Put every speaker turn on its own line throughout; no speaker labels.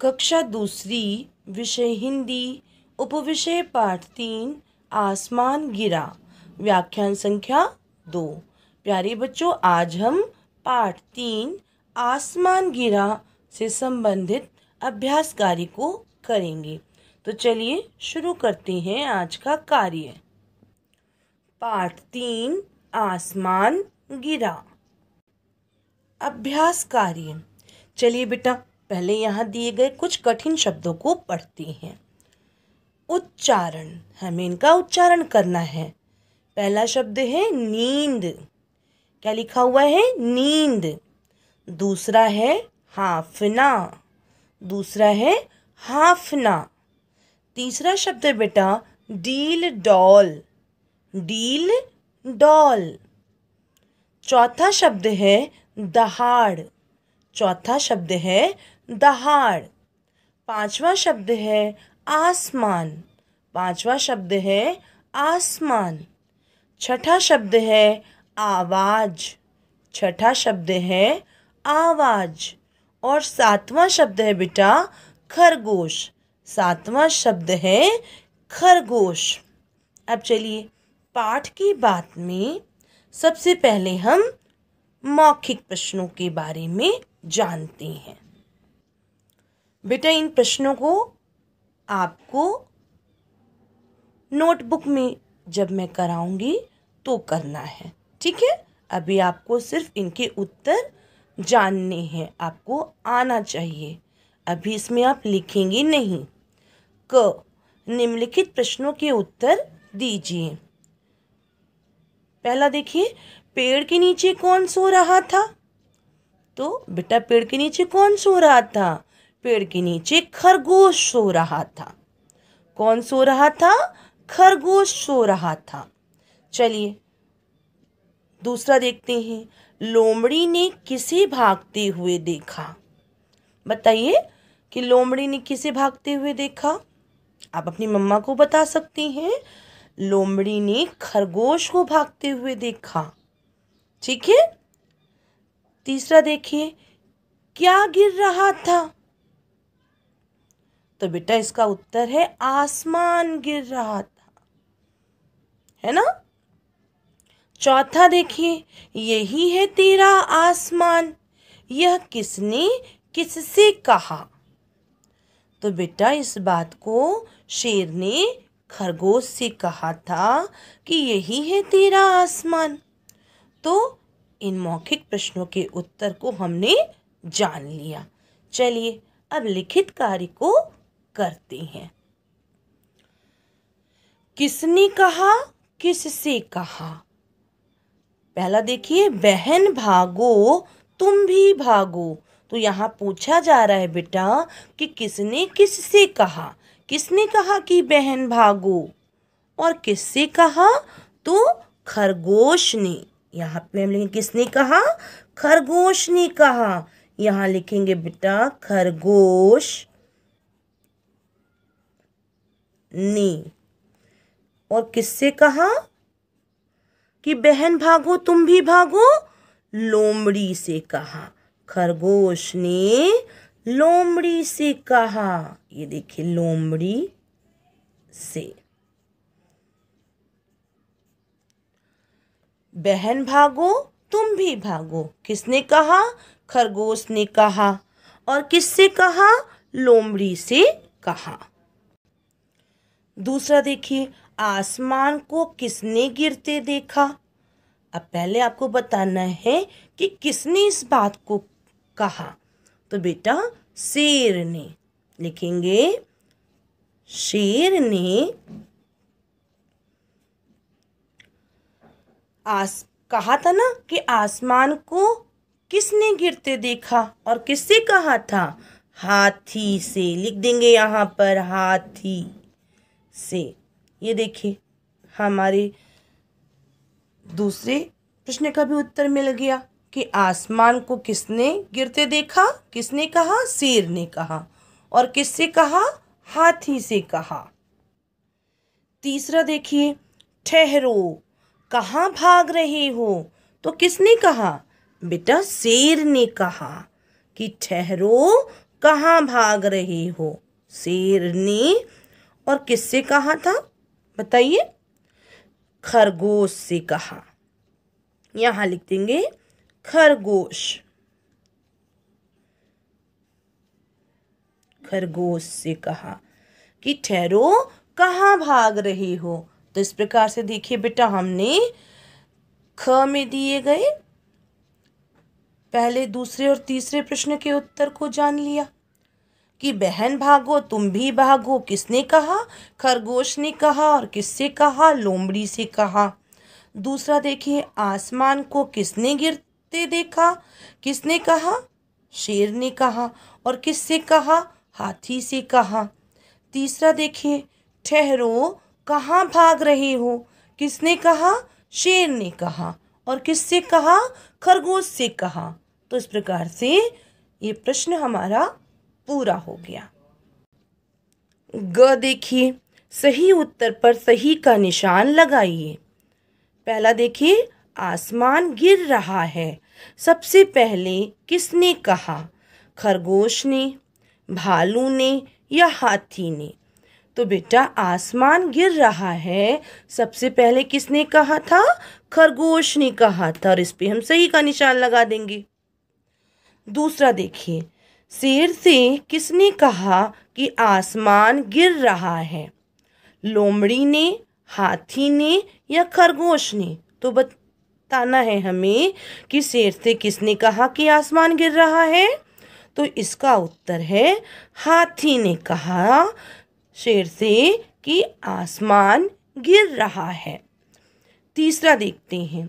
कक्षा दूसरी विषय हिंदी उपविषय पाठ तीन आसमान गिरा व्याख्यान संख्या दो प्यारे बच्चों आज हम पाठ तीन आसमान गिरा से संबंधित अभ्यास कार्य को करेंगे तो चलिए शुरू करते हैं आज का कार्य पाठ तीन आसमान गिरा अभ्यास कार्य चलिए बेटा पहले यहाँ दिए गए कुछ कठिन शब्दों को पढ़ती हैं उच्चारण हमें इनका उच्चारण करना है पहला शब्द है नींद क्या लिखा हुआ है नींद दूसरा है हाफना दूसरा है हाफना तीसरा शब्द है बेटा डील डॉल डील डॉल चौथा शब्द है दहाड़ चौथा शब्द है दहाड़ पांचवा शब्द है आसमान पांचवा शब्द है आसमान छठा शब्द है आवाज छठा शब्द है आवाज और सातवां शब्द है बेटा खरगोश सातवां शब्द है खरगोश अब चलिए पाठ की बात में सबसे पहले हम मौखिक प्रश्नों के बारे में जानते हैं बेटा इन प्रश्नों को आपको नोटबुक में जब मैं कराऊंगी तो करना है ठीक है अभी आपको सिर्फ इनके उत्तर जानने हैं आपको आना चाहिए अभी इसमें आप लिखेंगे नहीं क निम्नलिखित प्रश्नों के उत्तर दीजिए पहला देखिए पेड़ के नीचे कौन सो रहा था तो बेटा पेड़ के नीचे कौन सो रहा था पेड़ के नीचे खरगोश सो रहा था कौन सो रहा था खरगोश सो रहा था चलिए दूसरा देखते हैं लोमड़ी ने किसे भागते हुए देखा बताइए कि लोमड़ी ने किसे भागते हुए देखा आप अपनी मम्मा को बता सकते हैं लोमड़ी ने खरगोश को भागते हुए देखा ठीक है तीसरा देखिए क्या गिर रहा था तो बेटा इसका उत्तर है आसमान गिर रहा था है ना चौथा देखिए यही है तेरा आसमान यह किसने किससे कहा तो बेटा इस बात को शेर ने खरगोश से कहा था कि यही है तेरा आसमान तो इन मौखिक प्रश्नों के उत्तर को हमने जान लिया चलिए अब लिखित कार्य को करते हैं किसने कहा किससे कहा पहला देखिए बहन भागो तुम भी भागो तो यहाँ पूछा जा रहा है बेटा कि किसने किससे कहा किसने कहा कि बहन भागो और किससे कहा तो खरगोश ने यहाँ पे हम लिखेंगे किसने कहा खरगोश ने कहा यहाँ लिखेंगे बेटा खरगोश नी और किससे कहा कि बहन भागो तुम भी भागो लोमड़ी से कहा खरगोश ने लोमड़ी से कहा ये देखिए लोमड़ी से बहन भागो तुम भी भागो किसने कहा खरगोश ने कहा और किससे कहा लोमड़ी से कहा दूसरा देखिए आसमान को किसने गिरते देखा अब पहले आपको बताना है कि किसने इस बात को कहा तो बेटा शेर ने लिखेंगे शेर ने आस कहा था ना कि आसमान को किसने गिरते देखा और किससे कहा था हाथी से लिख देंगे यहां पर हाथी से ये देखिए हमारे दूसरे प्रश्न का भी उत्तर मिल गया कि आसमान को किसने गिरते देखा किसने कहा शेर ने कहा और किससे कहा हाथी से कहा तीसरा देखिए ठहरो कहाँ भाग रहे हो तो किसने कहा बेटा शेर ने कहा कि ठहरो कहाँ भाग रहे हो शेर ने और किससे कहा था बताइए खरगोश से कहा यहां लिख देंगे खरगोश खरगोश से कहा कि ठहरो कहाँ भाग रहे हो तो इस प्रकार से देखिए बेटा हमने ख में दिए गए पहले दूसरे और तीसरे प्रश्न के उत्तर को जान लिया कि बहन भागो तुम भी भागो किसने कहा खरगोश ने कहा और किससे कहा लोमड़ी से कहा दूसरा देखिए आसमान को किसने गिरते देखा किसने कहा शेर ने कहा और किससे कहा हाथी से कहा तीसरा देखिए ठहरो कहाँ भाग रहे हो किसने कहा शेर ने कहा और किससे कहा खरगोश से कहा तो इस प्रकार से ये प्रश्न हमारा पूरा हो गया ग देखिए सही उत्तर पर सही का निशान लगाइए पहला देखिए आसमान गिर रहा है सबसे पहले किसने कहा खरगोश ने भालू ने या हाथी ने तो बेटा आसमान गिर रहा है सबसे पहले किसने कहा था खरगोश ने कहा था और इस पे हम सही का निशान लगा देंगे दूसरा देखिए शेर से किसने कहा कि आसमान गिर रहा है लोमड़ी ने हाथी ने या खरगोश ने तो बताना है हमें कि शेर से किसने कहा कि आसमान गिर रहा है तो इसका उत्तर है हाथी ने कहा शेर से कि आसमान गिर रहा है तीसरा देखते हैं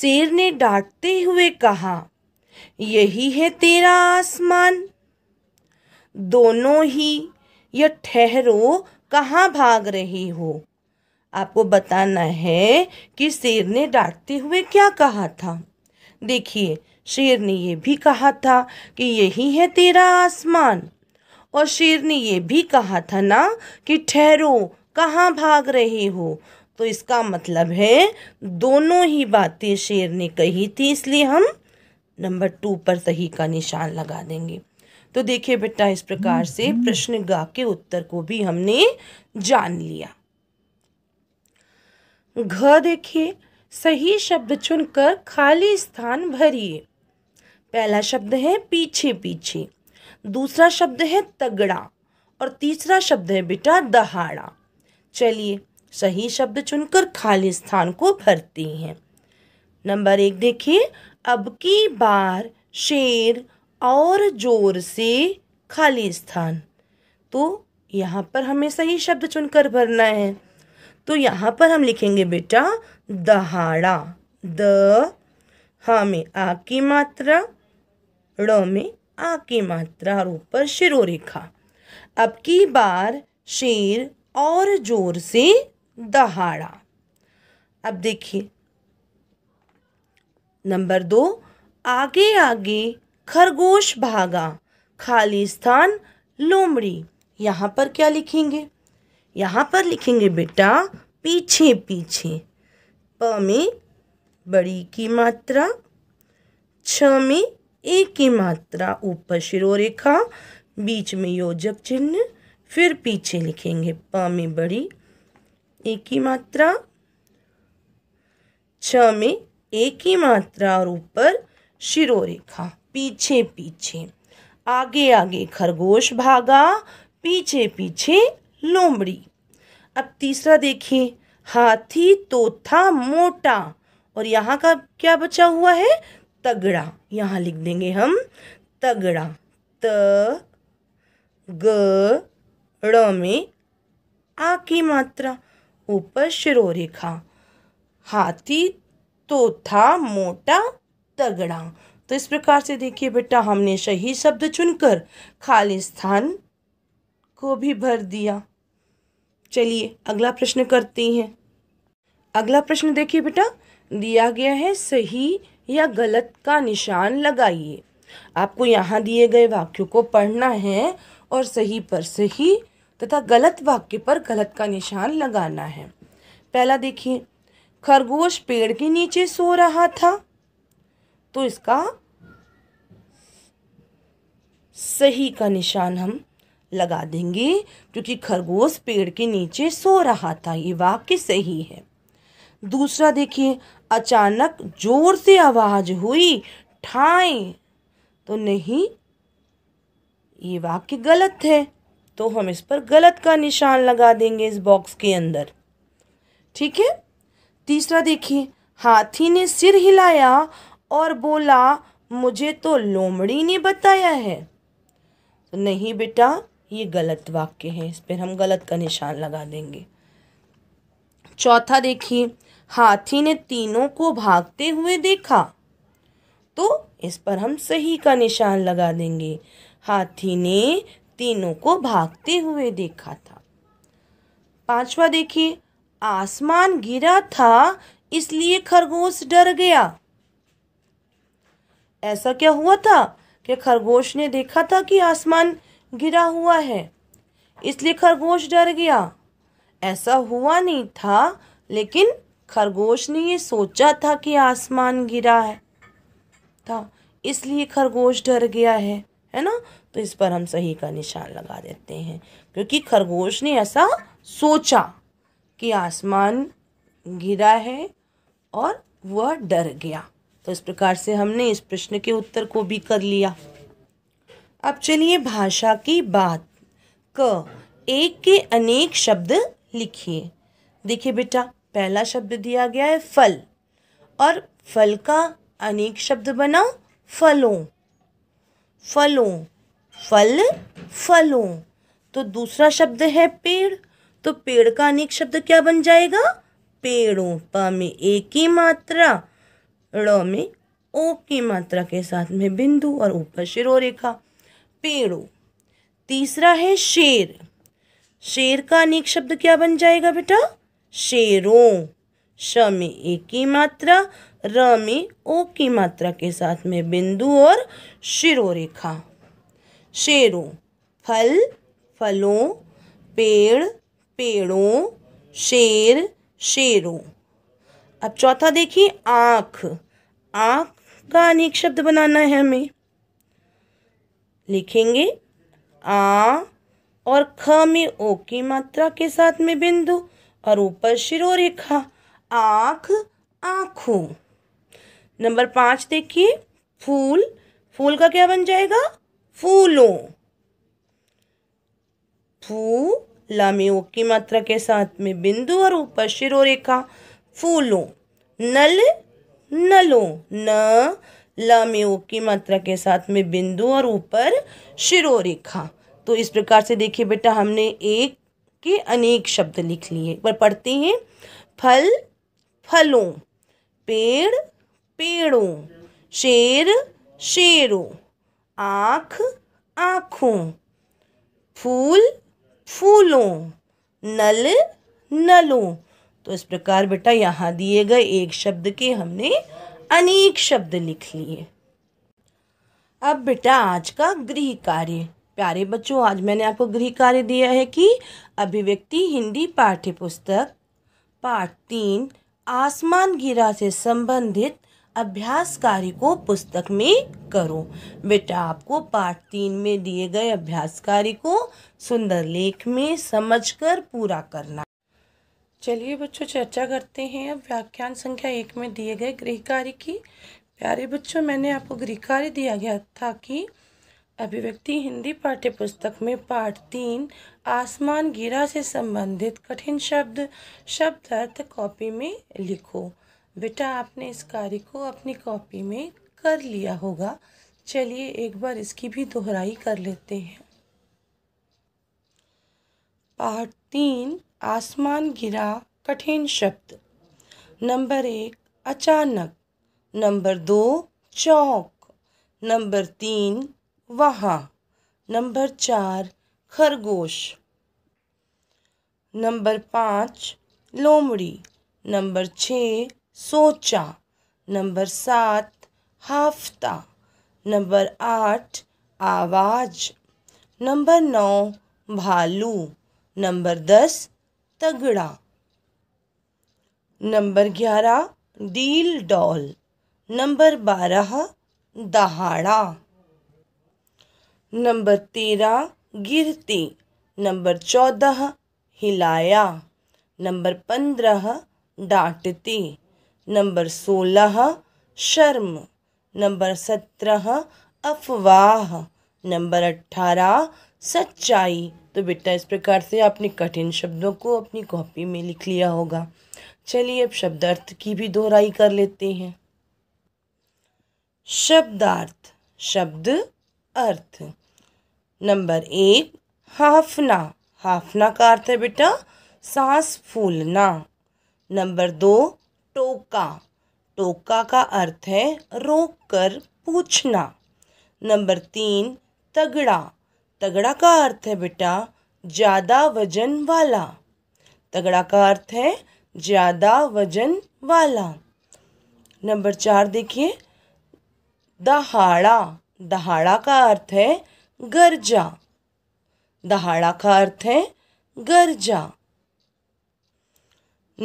शेर ने डांटते हुए कहा यही है तेरा आसमान दोनों ही यह ठहरो कहाँ भाग रही हो आपको बताना है कि शेर ने डांटते हुए क्या कहा था देखिए शेर ने यह भी कहा था कि यही है तेरा आसमान और शेर ने यह भी कहा था ना कि ठहरो कहाँ भाग रहे हो तो इसका मतलब है दोनों ही बातें शेर ने कही थी इसलिए हम नंबर टू पर सही का निशान लगा देंगे तो देखिए बेटा इस प्रकार से हम्म। प्रश्न गा के उत्तर को भी हमने जान लिया घ देखिए सही शब्द चुनकर खाली स्थान भरिए पहला शब्द है पीछे पीछे दूसरा शब्द है तगड़ा और तीसरा शब्द है बेटा दहाड़ा चलिए सही शब्द चुनकर खाली स्थान को भरती हैं नंबर एक देखिए अब की बार शेर और जोर से खाली स्थान तो यहाँ पर हमें सही शब्द चुनकर भरना है तो यहाँ पर हम लिखेंगे बेटा दहाड़ा द हा में आ की मात्रा ड़ में आ की मात्रा और ऊपर शिरो रेखा अब की बार शेर और जोर से दहाड़ा अब देखिए नंबर दो आगे आगे खरगोश भागा खाली स्थान लोमड़ी यहाँ पर क्या लिखेंगे यहाँ पर लिखेंगे बेटा पीछे पीछे प में बड़ी की मात्रा छ में ए की मात्रा ऊपर शिरोरेखा बीच में योजक चिन्ह फिर पीछे लिखेंगे प में बड़ी ए की मात्रा छ में एक ही मात्रा और ऊपर शिरोरेखा पीछे पीछे आगे आगे खरगोश भागा पीछे पीछे लोमड़ी अब तीसरा देखिए हाथी तोता मोटा और यहाँ का क्या बचा हुआ है तगड़ा यहाँ लिख देंगे हम तगड़ा त ग ड़ में आ की मात्रा ऊपर शिरोरेखा हाथी तो था मोटा तगड़ा तो इस प्रकार से देखिए बेटा हमने सही शब्द चुनकर खाली स्थान को भी भर दिया चलिए अगला प्रश्न करते हैं अगला प्रश्न देखिए बेटा दिया गया है सही या गलत का निशान लगाइए आपको यहाँ दिए गए वाक्यों को पढ़ना है और सही पर सही तथा गलत वाक्य पर गलत का निशान लगाना है पहला देखिए खरगोश पेड़ के नीचे सो रहा था तो इसका सही का निशान हम लगा देंगे क्योंकि खरगोश पेड़ के नीचे सो रहा था ये वाक्य सही है दूसरा देखिए अचानक जोर से आवाज हुई ठाए तो नहीं ये वाक्य गलत है तो हम इस पर गलत का निशान लगा देंगे इस बॉक्स के अंदर ठीक है तीसरा देखिए हाथी ने सिर हिलाया और बोला मुझे तो लोमड़ी ने बताया है तो नहीं बेटा ये गलत वाक्य है इस पर हम गलत का निशान लगा देंगे चौथा देखिए हाथी ने तीनों को भागते हुए देखा तो इस पर हम सही का निशान लगा देंगे हाथी ने तीनों को भागते हुए देखा था पांचवा देखिए आसमान गिरा था इसलिए खरगोश डर गया ऐसा क्या हुआ था कि खरगोश ने देखा था कि आसमान गिरा हुआ है इसलिए खरगोश डर गया ऐसा हुआ नहीं था लेकिन खरगोश ने ये सोचा था कि आसमान गिरा है था इसलिए खरगोश डर गया है है ना तो इस पर हम सही का निशान लगा देते हैं क्योंकि खरगोश ने ऐसा सोचा कि आसमान घिरा है और वह डर गया तो इस प्रकार से हमने इस प्रश्न के उत्तर को भी कर लिया अब चलिए भाषा की बात क एक के अनेक शब्द लिखिए देखिए बेटा पहला शब्द दिया गया है फल और फल का अनेक शब्द बना फलों फलों फल फलों तो दूसरा शब्द है पेड़ तो पेड़ का अनेक शब्द क्या बन जाएगा पेड़ों प में ए की मात्रा ड़ में ओ की मात्रा के साथ में बिंदु और ऊपर शिरो रेखा पेड़ों तीसरा है शेर शेर का अनेक शब्द क्या बन जाएगा बेटा शेरों श में ए की मात्रा र में ओ की मात्रा के साथ में बिंदु और शिरो रेखा शेरों फल फलों पेड़ पेड़ों शेर शेरों अब चौथा देखिए आँख आँख का अनेक शब्द बनाना है हमें लिखेंगे आ और ख में ओ की मात्रा के साथ में बिंदु और ऊपर शिरोरेखा आँख आँखों नंबर पाँच देखिए फूल फूल का क्या बन जाएगा फूलों फू लामियों की मात्रा के साथ में बिंदु और ऊपर शिरोरेखा फूलों नल नलों न लामियों की मात्रा के साथ में बिंदु और ऊपर शिरोरेखा तो इस प्रकार से देखिए बेटा हमने एक के अनेक शब्द लिख लिए एक बार पढ़ते हैं फल फलों पेड़ पेड़ों शेर शेरों आँख आँखों फूल फूलों नल नलों तो इस प्रकार बेटा यहाँ दिए गए एक शब्द के हमने अनेक शब्द लिख लिए अब बेटा आज का गृह कार्य प्यारे बच्चों आज मैंने आपको गृह कार्य दिया है कि अभिव्यक्ति हिंदी पाठ्य पुस्तक पाठ तीन आसमान गिरा से संबंधित अभ्यास कार्य को पुस्तक में करो बेटा आपको पार्ट तीन में दिए गए अभ्यास कार्य को सुंदर लेख में समझकर पूरा करना चलिए बच्चों चर्चा करते हैं अब व्याख्यान संख्या एक में दिए गए गृह कार्य की प्यारे बच्चों मैंने आपको गृह कार्य दिया गया था कि अभिव्यक्ति हिंदी पाठ्य पुस्तक में पाठ तीन आसमान गिरा से संबंधित कठिन शब्द शब्द अर्थ कॉपी में लिखो बेटा आपने इस कार्य को अपनी कॉपी में कर लिया होगा चलिए एक बार इसकी भी दोहराई कर लेते हैं पाठ तीन आसमान गिरा कठिन शब्द नंबर एक अचानक नंबर दो चौक नंबर तीन वहाँ नंबर चार खरगोश नंबर पाँच लोमड़ी नंबर छः सोचा नंबर सात हाफता नंबर आठ आवाज नंबर नौ भालू नंबर दस तगड़ा नंबर ग्यारह डील डॉल नंबर बारह दहाड़ा नंबर तेरह गिरती नंबर चौदह हिलाया नंबर पंद्रह डांटती नंबर सोलह शर्म नंबर सत्रह अफवाह नंबर अट्ठारह सच्चाई तो बेटा इस प्रकार से आपने कठिन शब्दों को अपनी कॉपी में लिख लिया होगा चलिए अब शब्दार्थ की भी दोहराई कर लेते हैं शब्दार्थ शब्द अर्थ नंबर एक हाफना हाफना का अर्थ है बेटा सांस फूलना नंबर दो टोका टोका का अर्थ है रोक कर पूछना नंबर तीन तगड़ा तगड़ा का अर्थ है बेटा ज़्यादा वजन वाला तगड़ा का अर्थ है ज़्यादा वजन वाला नंबर चार देखिए दहाड़ा दहाड़ा का अर्थ है गरजा दहाड़ा का अर्थ है गरजा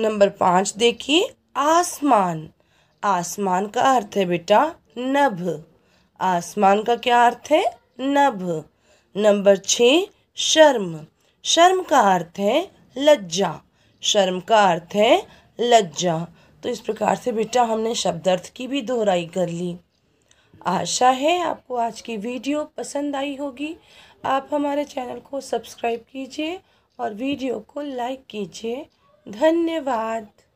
नंबर पाँच देखिए आसमान आसमान का अर्थ है बेटा नभ आसमान का क्या अर्थ है नभ नंबर छः शर्म शर्म का अर्थ है लज्जा शर्म का अर्थ है लज्जा तो इस प्रकार से बेटा हमने शब्द अर्थ की भी दोहराई कर ली आशा है आपको आज की वीडियो पसंद आई होगी आप हमारे चैनल को सब्सक्राइब कीजिए और वीडियो को लाइक कीजिए धन्यवाद